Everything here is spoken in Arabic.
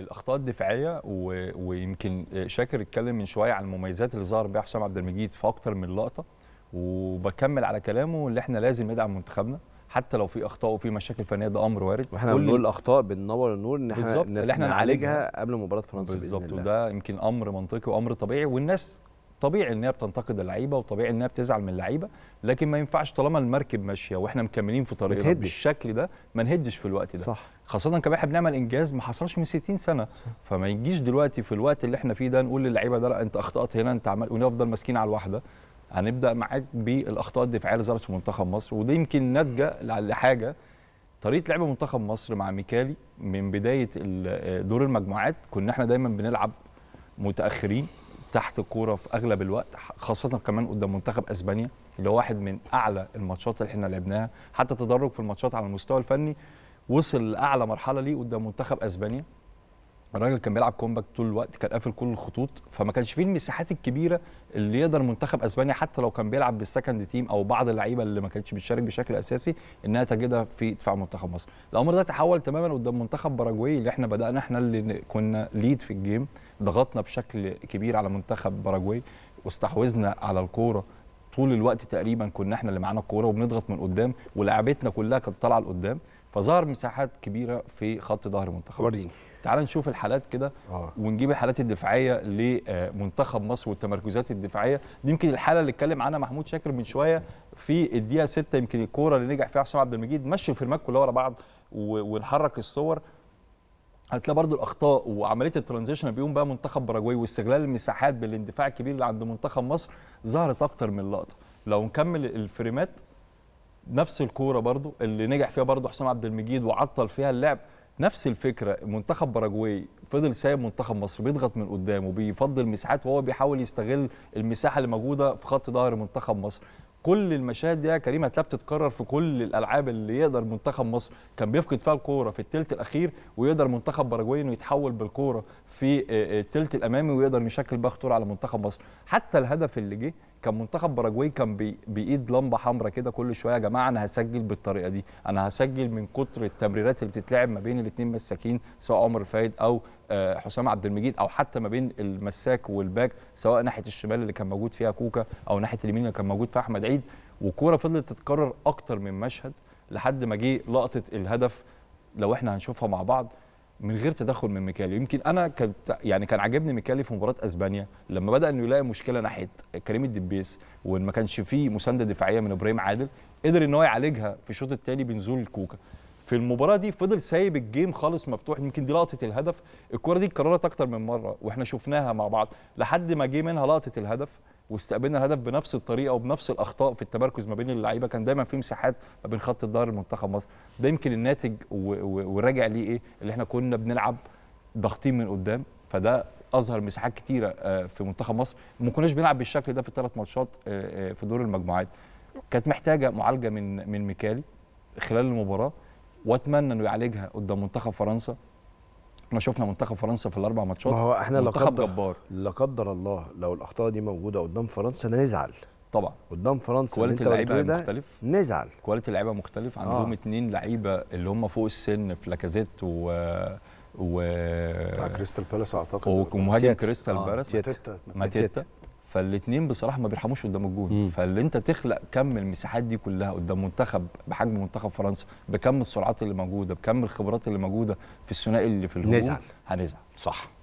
الاخطاء الدفاعيه ويمكن شاكر اتكلم من شويه عن المميزات اللي ظهر بيها حسام عبد المجيد في اكتر من لقطه وبكمل على كلامه اللي احنا لازم ندعم منتخبنا حتى لو في اخطاء وفي مشاكل فنيه ده امر وارد واحنا بنقول الاخطاء بننور النور ان احنا نعالجها قبل مباراه فرنسا بالظبط وده يمكن امر منطقي وامر طبيعي والناس طبيعي ان هي بتنتقد اللعيبه وطبيعي ان هي بتزعل من اللعيبه لكن ما ينفعش طالما المركب ماشيه واحنا مكملين في طريقنا بالشكل ده ما نهدش في الوقت ده صح. خاصه كمان احنا بنعمل انجاز ما حصلش من 60 سنه صح. فما يجيش دلوقتي في الوقت اللي احنا فيه ده نقول للعيبه ده لا انت اخطات هنا انت عمال ونفضل ماسكين على الواحده هنبدا معاك بالاخطاء الدفاعيه اللي ظهرت في منتخب مصر ودي يمكن ناتجه لحاجه طريقه لعب منتخب مصر مع ميكالي من بدايه دور المجموعات كنا احنا دايما بنلعب متاخرين تحت الكوره في اغلب الوقت خاصه كمان قدام منتخب اسبانيا اللي هو واحد من اعلى الماتشات اللي احنا لعبناها حتى تدرج في الماتشات على المستوى الفني وصل لاعلى مرحله ليه قدام منتخب اسبانيا الراجل كان بيلعب كومباك طول الوقت كان قافل كل الخطوط فما كانش فيه المساحات الكبيره اللي يقدر منتخب اسبانيا حتى لو كان بيلعب بالسكند تيم او بعض اللعيبه اللي ما كانتش بتشارك بشكل اساسي انها تجدها في دفاع منتخب مصر الامر ده تحول تماما قدام منتخب باراجواي اللي احنا بدانا احنا اللي كنا ليد في الجيم ضغطنا بشكل كبير على منتخب باراجواي واستحوذنا على الكوره طول الوقت تقريبا كنا احنا اللي معانا الكوره وبنضغط من قدام ولعبتنا كلها كانت طالعه لقدام فظهر مساحات كبيره في خط ظهر المنتخب وريني تعال نشوف الحالات كده آه. ونجيب الحالات الدفاعيه لمنتخب مصر والتمركزات الدفاعيه دي يمكن الحاله اللي اتكلم عنها محمود شاكر من شويه في الدقيقه 6 يمكن الكوره اللي نجح فيها حسام عبد المجيد مشي الفرمات كلها ورا بعض ونحرك الصور هتلاقي برضو الاخطاء وعمليه الترانزيشن بيقوم بقى منتخب باراجواي واستغلال المساحات بالاندفاع الكبير اللي عند منتخب مصر ظهرت اكتر من لقطه لو نكمل الفريمات نفس الكوره برضو اللي نجح فيها برضو حسام عبد المجيد وعطل فيها اللعب نفس الفكره منتخب باراجواي فضل سايب منتخب مصر بيضغط من قدامه بيفضل مساحات وهو بيحاول يستغل المساحه اللي موجوده في خط ظهر منتخب مصر كل المشاهد دي يا كريم هتلاقيها بتتكرر في كل الالعاب اللي يقدر منتخب مصر كان بيفقد فيها الكوره في الثلث الاخير ويقدر منتخب باراجواي انه يتحول بالكوره في آه، آه، الثلث الامامي ويقدر يشكل بقى خطوره على منتخب مصر حتى الهدف اللي جه كان منتخب باراجواي كان بي... بايد لمبه حمراء كده كل شويه يا جماعه انا هسجل بالطريقه دي انا هسجل من كتر التمريرات اللي بتتلعب ما بين الاثنين مساكين سواء عمر فايد او آه، حسام عبد المجيد او حتى ما بين المساك والباك سواء ناحيه الشمال اللي كان موجود فيها كوكا او ناحيه اليمين اللي كان موجود فيها احمد عيد والكوره فضلت تتكرر اكتر من مشهد لحد ما جه لقطه الهدف لو احنا هنشوفها مع بعض من غير تدخل من ميكالي يمكن انا كنت يعني كان عاجبني ميكالي في مباراه اسبانيا لما بدا انه يلاقي مشكله ناحيه كريم الدبيس وان ما كانش فيه مسانده دفاعيه من ابراهيم عادل قدر ان هو يعالجها في الشوط الثاني بنزول كوكا في المباراه دي فضل سايب الجيم خالص مفتوح يمكن دي لقطه الهدف الكره دي اتكررت اكتر من مره واحنا شفناها مع بعض لحد ما جه منها لقطه الهدف واستقبلنا الهدف بنفس الطريقه وبنفس الاخطاء في التمركز ما بين اللعيبه كان دايما في مساحات ما بين خط الظهر المنتخب مصر ده يمكن الناتج وراجع ليه ايه اللي احنا كنا بنلعب ضاغطين من قدام فده اظهر مساحات كتيره آه، في منتخب مصر ما كناش بنلعب بالشكل ده في الثلاث ماتشات آه، آه، في دور المجموعات كانت محتاجه معالجه من من ميكالي خلال المباراه واتمنى انه يعالجها قدام منتخب فرنسا احنا شفنا منتخب فرنسا في الاربع ماتشات ما هو احنا منتخب جبار لا قدر الله لو الاخطاء دي موجوده قدام فرنسا نزعل طبعا قدام فرنسا كواليتي اللعيبه مختلف نزعل كواليتي اللعيبه مختلف آه. عندهم آه. اتنين لعيبه اللي هم فوق السن في لاكازيت و و بتاع كريستال بالاس اعتقد ومهاجم كريستال آه. بالاس ماتيتا فالاثنين بصراحه ما بيرحموش قدام الجون فاللي انت تخلق كم المساحات دي كلها قدام منتخب بحجم منتخب فرنسا بكم السرعات اللي موجوده بكم الخبرات اللي موجوده في الثنائي اللي في الهجوم هنزعل صح